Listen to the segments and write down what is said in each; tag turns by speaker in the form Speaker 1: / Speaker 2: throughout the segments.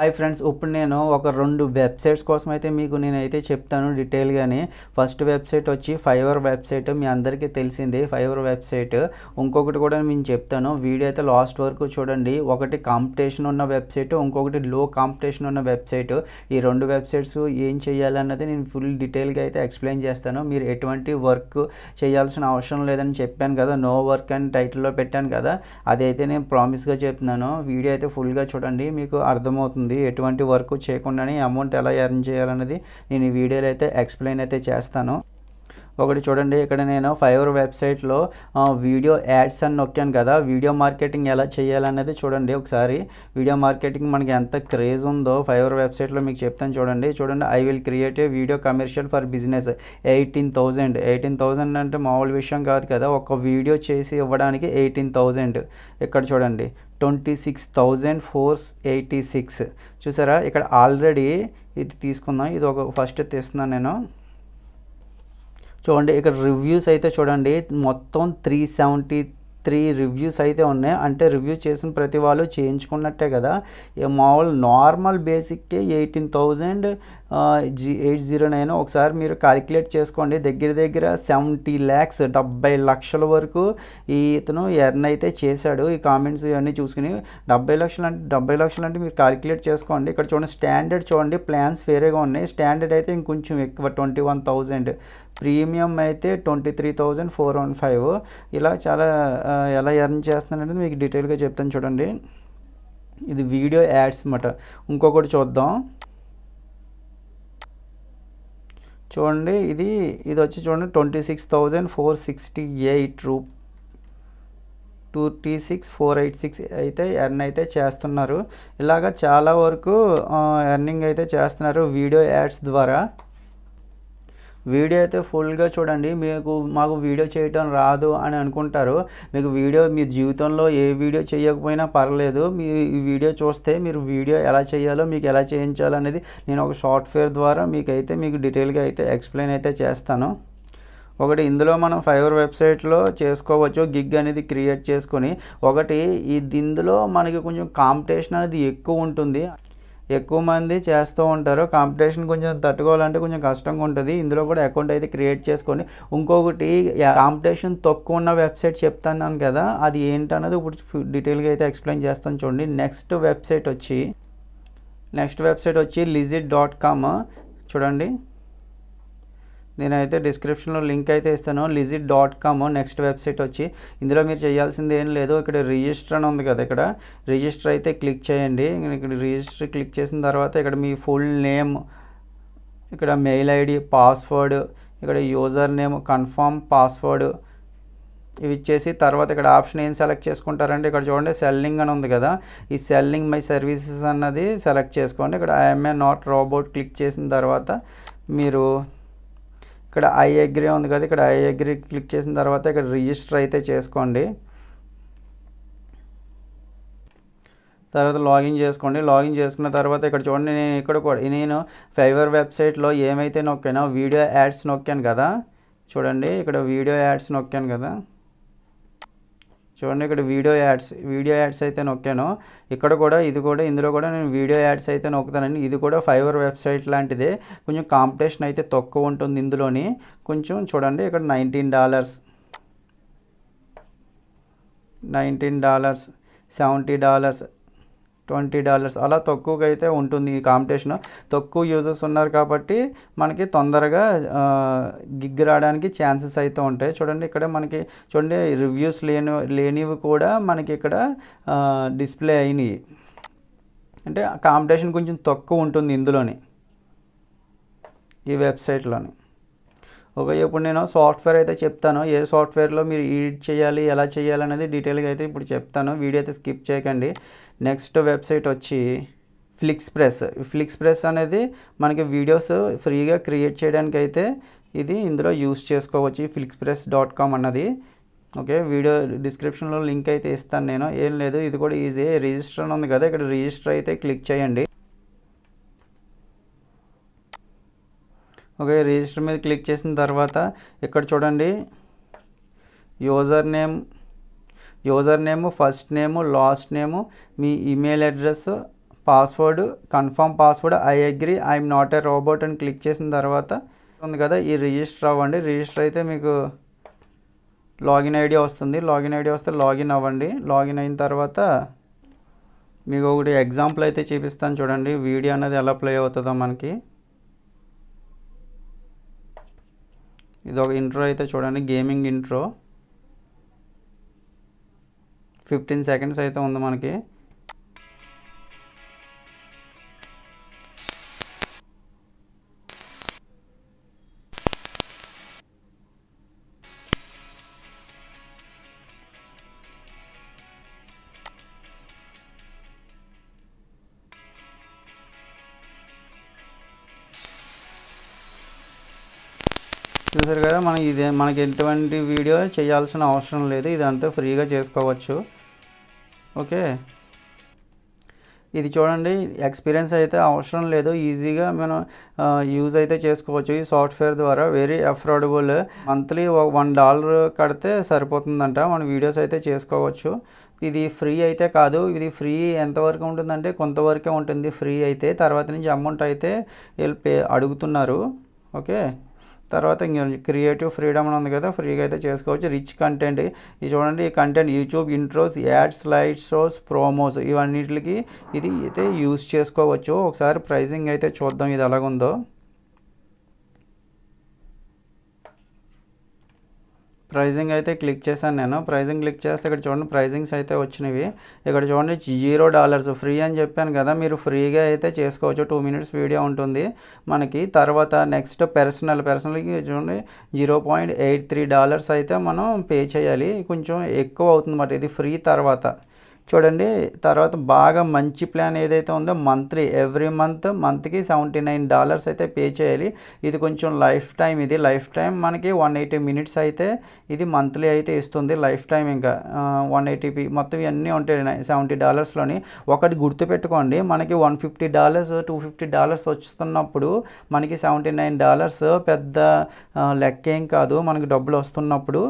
Speaker 1: Hi friends ఇప్పుడు నేను ఒక రెండు వెబ్సైట్స్ కోసం అయితే మీకు నేనైతే చెప్తాను డీటెయిల్గానే ఫస్ట్ వెబ్సైట్ వచ్చి ఫైవర్ వెబ్సైట్ మీ అందరికీ తెలిసింది ఫైవర్ వెబ్సైట్ ఇంకొకటి కూడా నేను చెప్తాను వీడియో అయితే లాస్ట్ వరకు చూడండి ఒకటి కాంపిటీషన్ ఉన్న వెబ్సైట్ ఇంకొకటి లో కాంపిటీషన్ ఉన్న వెబ్సైట్ ఈ రెండు వెబ్సైట్స్ ఏం చేయాలన్నది నేను ఫుల్ డీటెయిల్గా అయితే ఎక్స్ప్లెయిన్ చేస్తాను మీరు ఎటువంటి వర్క్ చేయాల్సిన అవసరం లేదని చెప్పాను కదా నో వర్క్ అని టైటిల్లో పెట్టాను కదా అదైతే నేను ప్రామిస్గా చెప్తున్నాను వీడియో అయితే ఫుల్గా చూడండి మీకు అర్థమవుతుంది ఉంటుంది ఎటువంటి వర్క్ చేయకుండానే అమౌంట్ ఎలా ఎర్న్ చేయాలనేది నేను ఈ వీడియోలో అయితే ఎక్స్ప్లెయిన్ అయితే చేస్తాను ఒకటి చూడండి ఇక్కడ నేను ఫైవర్ వెబ్సైట్లో వీడియో యాడ్స్ అని నొక్కాను కదా వీడియో మార్కెటింగ్ ఎలా చేయాలనేది చూడండి ఒకసారి వీడియో మార్కెటింగ్ మనకి ఎంత క్రేజ్ ఉందో ఫైవర్ వెబ్సైట్లో మీకు చెప్తాను చూడండి చూడండి I will create a video commercial for business eighteen thousand eighteen thousand అంటే మామూలు విషయం కాదు కదా ఒక వీడియో చేసి ఇవ్వడానికి ఎయిటీన్ థౌజండ్ ఇక్కడ చూడండి twenty six thousand four eighty six చూసారా ఇక్కడ ఆల్రెడీ ఇది తీసుకుందాం ఇది ఒక ఫస్ట్ తీస్తున్నాను నేను చూడండి ఇక్కడ రివ్యూస్ అయితే చూడండి మొత్తం త్రీ సెవెంటీ త్రీ రివ్యూస్ అయితే ఉన్నాయి అంటే రివ్యూ చేసిన ప్రతి వాళ్ళు చేయించుకున్నట్టే కదా మామూలు నార్మల్ బేసిక్కే ఎయిటీన్ థౌజండ్ జీ ఎయిట్ జీరో నైన్ ఒకసారి మీరు క్యాలిక్యులేట్ చేసుకోండి దగ్గర దగ్గర సెవెంటీ ల్యాక్స్ డెబ్బై లక్షల వరకు ఈ ఇతను ఎర్న్ అయితే చేశాడు ఈ కామెంట్స్ ఇవన్నీ చూసుకుని డెబ్బై లక్షలు అంటే డెబ్బై లక్షలు అంటే మీరు క్యాలిక్యులేట్ చేసుకోండి ఇక్కడ చూడండి స్టాండర్డ్ చూడండి ప్లాన్స్ వేరేగా ఉన్నాయి స్టాండర్డ్ అయితే ఇంకొంచెం ఎక్కువ ట్వంటీ వన్ థౌజండ్ ప్రీమియం అయితే twenty three thousand four one five ఇలా చాలా ఎలా ఎర్న్ చేస్తున్నాననేది మీకు డీటెయిల్గా చెప్తాను చూడండి ఇది వీడియో యాడ్స్ అన్నమాట ఇంకొకటి చూద్దాం చూడండి ఇది ఇది వచ్చి చూడండి twenty six thousand four sixty eight రూ టూ టీ సిక్స్ ఫోర్ ఎయిట్ సిక్స్ అయితే ఎర్న్ అయితే చేస్తున్నారు ఇలాగ చాలా వరకు ఎర్నింగ్ అయితే చేస్తున్నారు వీడియో యాడ్స్ ద్వారా వీడియో అయితే ఫుల్గా చూడండి మీకు మాకు వీడియో చేయటం రాదు అని అనుకుంటారు మీకు వీడియో మీ జీవితంలో ఏ వీడియో చేయకపోయినా పర్లేదు మీ వీడియో చూస్తే మీరు వీడియో ఎలా చేయాలో మీకు ఎలా చేయించాలో అనేది నేను ఒక సాఫ్ట్వేర్ ద్వారా మీకైతే మీకు డీటెయిల్గా అయితే ఎక్స్ప్లెయిన్ అయితే చేస్తాను ఒకటి ఇందులో మనం ఫైవర్ వెబ్సైట్లో చేసుకోవచ్చు గిగ్ అనేది క్రియేట్ చేసుకొని ఒకటి ఈ ఇందులో మనకి కొంచెం కాంపిటీషన్ అనేది ఎక్కువ ఉంటుంది ఎక్కువ మంది చేస్తూ ఉంటారు కాంపిటీషన్ కొంచెం తట్టుకోవాలంటే కొంచెం కష్టంగా ఉంటుంది ఇందులో కూడా అకౌంట్ అయితే క్రియేట్ చేసుకొని ఇంకొకటి కాంపిటీషన్ తక్కువ ఉన్న వెబ్సైట్ చెప్తాను కదా అది ఏంటన్నది ఇప్పుడు డీటెయిల్గా అయితే ఎక్స్ప్లెయిన్ చేస్తాను చూడండి నెక్స్ట్ వెబ్సైట్ వచ్చి నెక్స్ట్ వెబ్సైట్ వచ్చి లిజిట్ డాట్ చూడండి నేనైతే డిస్క్రిప్షన్లో లింక్ అయితే ఇస్తాను legit dot com next website వచ్చి ఇందులో మీరు చేయాల్సింది ఏం లేదు ఇక్కడ రిజిస్టర్ అని ఉంది కదా ఇక్కడ రిజిస్టర్ అయితే క్లిక్ చేయండి ఇక్కడ రిజిస్టర్ క్లిక్ చేసిన తర్వాత ఇక్కడ మీ ఫుల్ నేమ్ ఇక్కడ మెయిల్ ఐడి పాస్వర్డ్ ఇక్కడ యూజర్ నేమ్ కన్ఫర్మ్ పాస్వర్డ్ ఇవి ఇచ్చేసి తర్వాత ఇక్కడ ఆప్షన్ ఏం సెలెక్ట్ చేసుకుంటారంటే ఇక్కడ చూడండి సెల్లింగ్ అని ఉంది కదా ఈ సెల్లింగ్ మై సర్వీసెస్ అన్నది సెలెక్ట్ చేసుకోండి ఇక్కడ ఐఎంఏ నాట్ రోబోట్ క్లిక్ చేసిన తర్వాత మీరు ఇక్కడ ఐ అగ్రీ ఉంది కదా ఇక్కడ ఐ అగ్రీ క్లిక్ చేసిన తర్వాత ఇక్కడ రిజిస్టర్ అయితే చేసుకోండి తర్వాత లాగిన్ చేసుకోండి లాగిన్ చేసుకున్న తర్వాత ఇక్కడ చూడండి నేను ఇక్కడ కూడా నేను ఫైవర్ వెబ్సైట్లో ఏమైతే నొక్కానో వీడియో యాడ్స్ నొక్కాను కదా చూడండి ఇక్కడ వీడియో యాడ్స్ నొక్కాను కదా చూడండి ఇక్కడ వీడియో యాడ్స్ వీడియో యాడ్స్ అయితే నొక్కాను ఇక్కడ కూడా ఇది కూడా ఇందులో కూడా నేను వీడియో యాడ్స్ అయితే నొక్కుతానండి ఇది కూడా ఫైవర్ వెబ్సైట్ లాంటిదే కొంచెం కాంపిటీషన్ అయితే తక్కువ ఉంటుంది ఇందులోని కొంచెం చూడండి ఇక్కడ nineteen dollars nineteen dollars seventy dollars twenty dollars అలా తక్కువగా అయితే ఉంటుంది ఈ కాంపిటీషన్ తక్కువ యూజర్స్ ఉన్నారు కాబట్టి మనకి తొందరగా గిగ్గు రావడానికి ఛాన్సెస్ అయితే ఉంటాయి చూడండి ఇక్కడ మనకి చూడండి రివ్యూస్ లేని లేనివి కూడా మనకి ఇక్కడ డిస్ప్లే అయినాయి అంటే కాంపిటీషన్ కొంచెం తక్కువ ఉంటుంది ఇందులోని ఈ వెబ్సైట్లోని ఒక ఇప్పుడు నేను సాఫ్ట్వేర్ అయితే చెప్తాను ఏ సాఫ్ట్వేర్లో మీరు ఈడిట్ చేయాలి ఎలా చేయాలి అనేది డీటెయిల్గా అయితే ఇప్పుడు చెప్తాను వీడియో అయితే స్కిప్ చేయకండి నెక్స్ట్ వెబ్సైట్ వచ్చి ఫ్లిక్స్ ప్రెస్ ఫ్లిక్స్ ప్రెస్ అనేది మనకి వీడియోస్ ఫ్రీగా క్రియేట్ చేయడానికి అయితే ఇది ఇందులో యూస్ చేసుకోవచ్చు ఫ్లిక్స్ ప్రెస్ డాట్ కామ్ అన్నది ఓకే వీడియో డిస్క్రిప్షన్లో లింక్ అయితే ఇస్తాను నేను ఏం లేదు ఇది కూడా ఈజీ రిజిస్టర్ అని ఉంది కదా ఇక్కడ రిజిస్టర్ అయితే క్లిక్ చేయండి ఓకే రిజిస్టర్ మీద క్లిక్ చేసిన తర్వాత ఇక్కడ చూడండి user name user name first name last name మీ email address password confirm password I agree I'm not a robot అని క్లిక్ చేసిన తర్వాత ఉంది కదా ఈ రిజిస్టర్ అవ్వండి రిజిస్టర్ అయితే మీకు లాగిన్ ఐడి వస్తుంది లాగిన్ ఐడి వస్తే లాగిన్ అవ్వండి లాగిన్ అయిన తర్వాత మీకు ఒకటి ఎగ్జాంపుల్ అయితే చూపిస్తాను చూడండి వీడియో అనేది ఎలా ప్లే అవుతుందో మనకి ఇది ఒక ఇంట్రో అయితే చూడండి గేమింగ్ ఇంట్రో ఫిఫ్టీన్ సెకండ్స్ అయితే ఉంది మనకి చూసారు కదా మనం ఇదే మనకి ఎటువంటి వీడియో చేయాల్సిన అవసరం లేదు ఇదంతా ఫ్రీగా చేసుకోవచ్చు ఓకే ఇది చూడండి ఎక్స్పీరియన్స్ అయితే అవసరం లేదు ఈజీగా మనం యూజ్ అయితే చేసుకోవచ్చు ఈ సాఫ్ట్వేర్ ద్వారా very affordable monthly one dollar కడితే సరిపోతుందంట మనం వీడియోస్ అయితే చేసుకోవచ్చు ఇది ఫ్రీ అయితే కాదు ఇది ఫ్రీ ఎంతవరకు ఉంటుందంటే కొంతవరకే ఉంటుంది ఫ్రీ అయితే తర్వాత నుంచి అమౌంట్ అయితే పే అడుగుతున్నారు ఓకే తర్వాత క్రియేటివ్ ఫ్రీడమ్ అని ఉంది కదా ఫ్రీగా అయితే చేసుకోవచ్చు రిచ్ కంటెంట్ ఇది చూడండి ఈ content YouTube intros ads light shows promos ఇవన్నిటికి ఇది అయితే యూస్ చేసుకోవచ్చు ఒకసారి ప్రైజింగ్ అయితే చూద్దాం ఇది ఎలాగుందో ప్రైజింగ్ అయితే క్లిక్ చేశాను నేను ప్రైజింగ్ క్లిక్ చేస్తే ఇక్కడ చూడండి ప్రైజింగ్స్ అయితే వచ్చినవి ఇక్కడ చూడండి జీరో డాలర్స్ ఫ్రీ అని చెప్పాను కదా మీరు ఫ్రీగా అయితే చేసుకోవచ్చు టూ మినిట్స్ వీడియో ఉంటుంది మనకి తర్వాత నెక్స్ట్ పర్సనల్ పర్సనల్కి చూడండి zero point eight three dollars అయితే మనం పే చేయాలి కొంచెం ఎక్కువ అవుతుంది ఇది ఫ్రీ తర్వాత చూడండి తర్వాత బాగా మంచి ప్లాన్ ఏదైతే ఉందో మంత్లీ ఎవ్రీ మంత్ మంత్కి సెవెంటీ నైన్ డాలర్స్ అయితే పే చేయాలి ఇది కొంచెం లైఫ్ టైం ఇది లైఫ్ టైం మనకి వన్ ఎయిటీ మినిట్స్ అయితే ఇది మంత్లీ అయితే ఇస్తుంది లైఫ్ టైం ఇంకా వన్ ఎయిటీ మొత్తం ఇవన్నీ ఉంటాయి సెవెంటీ డాలర్స్లోని ఒకటి గుర్తుపెట్టుకోండి మనకి one fifty dollars two fifty dollars వస్తున్నప్పుడు మనకి సెవెంటీ నైన్ డాలర్స్ పెద్ద లెక్క ఏం కాదు మనకి డబ్బులు వస్తున్నప్పుడు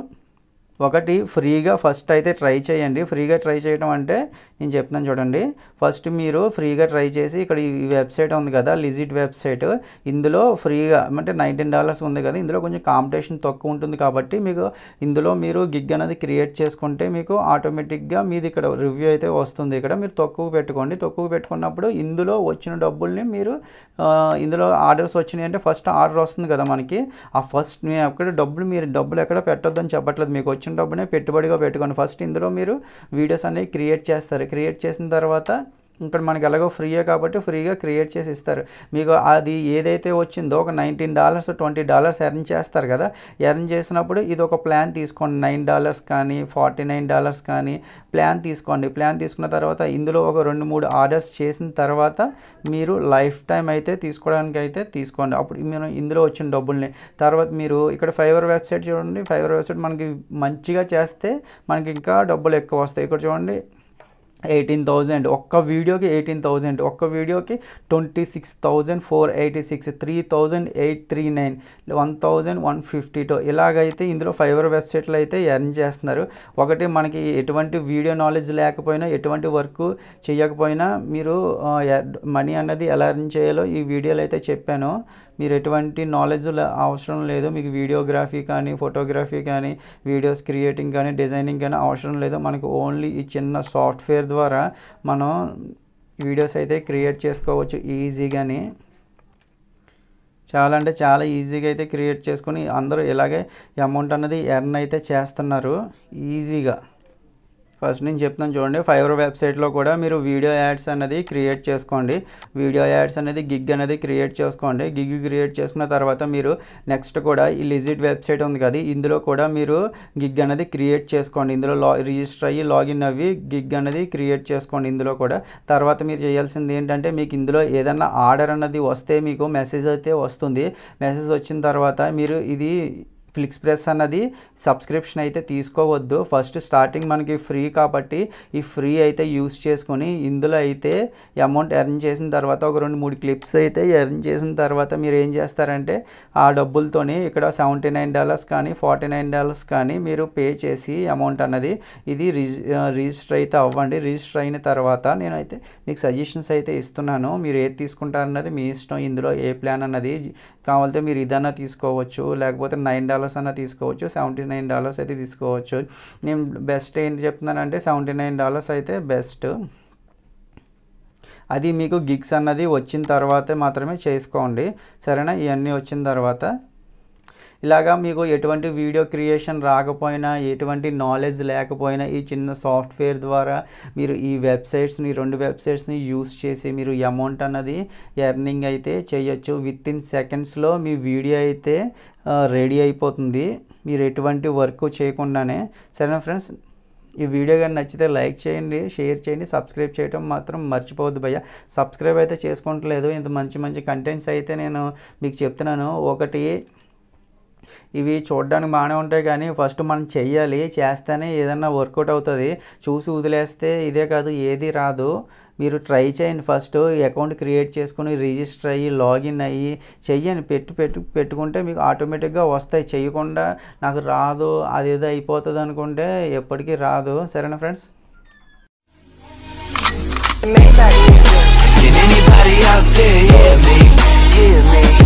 Speaker 1: ఒకటి ఫ్రీగా ఫస్ట్ అయితే ట్రై చేయండి ఫ్రీగా ట్రై చేయడం అంటే నేను చెప్తున్నాను చూడండి ఫస్ట్ మీరు ఫ్రీగా ట్రై చేసి ఇక్కడ ఈ వెబ్సైట్ ఉంది కదా లిజిట్ వెబ్సైట్ ఇందులో ఫ్రీగా అంటే నైన్టీన్ డాలర్స్ ఉంది కదా ఇందులో కొంచెం కాంపిటీషన్ తక్కువ ఉంటుంది కాబట్టి మీకు ఇందులో మీరు గిగ్ అనేది క్రియేట్ చేసుకుంటే మీకు ఆటోమేటిక్గా మీది ఇక్కడ రివ్యూ అయితే వస్తుంది ఇక్కడ మీరు తక్కువ పెట్టుకోండి తక్కువ పెట్టుకున్నప్పుడు ఇందులో వచ్చిన డబ్బుల్ని మీరు ఇందులో ఆర్డర్స్ వచ్చినాయి అంటే ఫస్ట్ ఆర్డర్ వస్తుంది కదా మనకి ఆ ఫస్ట్ మీ అక్కడ డబ్బులు మీరు డబ్బులు ఎక్కడ పెట్టొద్దని చెప్పట్లేదు మీకు వచ్చిన వచ్చిన డబ్బునే పెట్టుబడిగా పెట్టుకోండి ఫస్ట్ ఇందులో మీరు వీడియోస్ అనేవి క్రియేట్ చేస్తారు క్రియేట్ చేసిన తర్వాత ఇక్కడ మనకి ఎలాగో ఫ్రీయే కాబట్టి ఫ్రీగా క్రియేట్ చేసి ఇస్తారు మీకు అది ఏదైతే వచ్చిందో ఒక nineteen dollars twenty dollars earn చేస్తారు కదా ఎర్న్ చేసినప్పుడు ఇది ఒక ప్లాన్ తీసుకోండి నైన్ డాలర్స్ కానీ ఫార్టీ నైన్ డాలర్స్ కానీ ప్లాన్ తీసుకోండి ప్లాన్ తీసుకున్న తర్వాత ఇందులో ఒక రెండు మూడు ఆర్డర్స్ చేసిన తర్వాత మీరు లైఫ్ టైం అయితే తీసుకోవడానికి అయితే తీసుకోండి అప్పుడు మీరు ఇందులో వచ్చిన డబ్బుల్ని తర్వాత మీరు ఇక్కడ ఫైవర్ వెబ్సైట్ చూడండి ఫైవర్ వెబ్సైట్ మనకి మంచిగా చేస్తే మనకి ఇంకా డబ్బులు ఎక్కువ వస్తాయి ఇక్కడ చూడండి ఎయిటీన్ థౌజండ్ ఒక్క వీడియోకి ఎయిటీన్ థౌజండ్ ఒక్క వీడియోకి twenty six thousand four eighty six three thousand eight three nine one thousand one fifty two ఇలాగైతే ఇందులో ఫైబర్ వెబ్సైట్లు అయితే ఎర్న్ చేస్తున్నారు ఒకటి మనకి ఎటువంటి వీడియో నాలెడ్జ్ లేకపోయినా ఎటువంటి వర్క్ చేయకపోయినా మీరు మనీ అన్నది ఎలా ఎర్న్ చేయాలో ఈ వీడియోలు అయితే చెప్పాను మీరు ఎటువంటి నాలెడ్జ్ అవసరం లేదు మీకు వీడియోగ్రఫీ కానీ ఫోటోగ్రఫీ కానీ వీడియోస్ క్రియేటింగ్ కానీ డిజైనింగ్ కానీ అవసరం లేదు మనకు ఓన్లీ ఈ చిన్న సాఫ్ట్వేర్ ద్వారా మనం వీడియోస్ అయితే క్రియేట్ చేసుకోవచ్చు ఈజీగాని చాలా అంటే చాలా ఈజీగా అయితే క్రియేట్ చేసుకొని అందరూ ఇలాగే అమౌంట్ అన్నది ఎర్న్ అయితే చేస్తున్నారు ఈజీగా ఫస్ట్ నేను చెప్తాను చూడండి ఫైవర్ వెబ్సైట్లో కూడా మీరు వీడియో యాడ్స్ అనేది క్రియేట్ చేసుకోండి వీడియో యాడ్స్ అనేది గిగ్ అనేది క్రియేట్ చేసుకోండి గిగ్ క్రియేట్ చేసుకున్న తర్వాత మీరు నెక్స్ట్ కూడా ఈ లిజిట్ వెబ్సైట్ ఉంది కదా ఇందులో కూడా మీరు గిగ్ అనేది క్రియేట్ చేసుకోండి ఇందులో రిజిస్టర్ అయ్యి లాగిన్ అవి గిగ్ అనేది క్రియేట్ చేసుకోండి ఇందులో కూడా తర్వాత మీరు చేయాల్సింది ఏంటంటే మీకు ఇందులో ఏదైనా ఆర్డర్ అన్నది వస్తే మీకు మెసేజ్ అయితే వస్తుంది మెసేజ్ వచ్చిన తర్వాత మీరు ఇది ఫ్లిక్స్ ప్రెస్ అన్నది సబ్స్క్రిప్షన్ అయితే తీసుకోవద్దు ఫస్ట్ స్టార్టింగ్ మనకి ఫ్రీ కాబట్టి ఈ ఫ్రీ అయితే యూస్ చేసుకొని ఇందులో అయితే అమౌంట్ ఎర్న్ చేసిన తర్వాత ఒక రెండు మూడు క్లిప్స్ అయితే ఎర్న్ చేసిన తర్వాత మీరు ఏం చేస్తారంటే ఆ డబ్బులతోని ఇక్కడ సెవెంటీ నైన్ డాలర్స్ కానీ ఫార్టీ నైన్ డాలర్స్ కానీ మీరు పే చేసి అమౌంట్ అన్నది ఇది రిజిస్టర్ అయితే అవ్వండి రిజిస్టర్ అయిన తర్వాత నేనైతే మీకు సజెషన్స్ అయితే ఇస్తున్నాను మీరు ఏది తీసుకుంటారన్నది మీ ఇష్టం ఇందులో ఏ ప్లాన్ అన్నది కావాలంటే మీరు ఇదన్నా తీసుకోవచ్చు లేకపోతే నైన్ డాలర్స్ అన్న తీసుకోవచ్చు సెవెంటీ నైన్ డాలర్స్ అయితే తీసుకోవచ్చు నేను బెస్ట్ ఏంటి చెప్తున్నానంటే సెవెంటీ నైన్ డాలర్స్ అయితే బెస్ట్ అది మీకు గిగ్స్ అన్నది వచ్చిన తర్వాత మాత్రమే చేసుకోండి సరేనా ఇవన్నీ వచ్చిన తర్వాత ఇలాగా మీకు ఎటువంటి వీడియో క్రియేషన్ రాకపోయినా ఎటువంటి నాలెడ్జ్ లేకపోయినా ఈ చిన్న సాఫ్ట్వేర్ ద్వారా మీరు ఈ వెబ్సైట్స్ని రెండు వెబ్సైట్స్ని యూస్ చేసి మీరు అమౌంట్ అన్నది ఎర్నింగ్ అయితే చేయొచ్చు విత్ ఇన్ సెకండ్స్లో మీ వీడియో అయితే రెడీ అయిపోతుంది మీరు ఎటువంటి వర్క్ చేయకుండానే సరేనా ఫ్రెండ్స్ ఈ వీడియో కానీ నచ్చితే లైక్ చేయండి షేర్ చేయండి సబ్స్క్రైబ్ చేయడం మాత్రం మర్చిపోవద్దు భయ్య సబ్స్క్రైబ్ అయితే చేసుకోవట్లేదు ఇంత మంచి మంచి కంటెంట్స్ అయితే నేను మీకు చెప్తున్నాను ఒకటి ఇవి చూడడానికి బాగానే ఉంటాయి కానీ ఫస్ట్ మనం చెయ్యాలి చేస్తేనే ఏదన్నా వర్కౌట్ అవుతుంది చూసి వదిలేస్తే ఇదే కాదు ఏది రాదు మీరు ట్రై చేయండి ఫస్ట్ అకౌంట్ క్రియేట్ చేసుకుని రిజిస్టర్ అయ్యి లాగిన్ అయ్యి చెయ్యండి పెట్టు పెట్టు పెట్టుకుంటే మీకు ఆటోమేటిక్గా వస్తాయి చేయకుండా నాకు రాదు అది ఏదో అయిపోతుంది అనుకుంటే ఎప్పటికీ రాదు సరేనా friends Can anybody out there hear me? Hear me?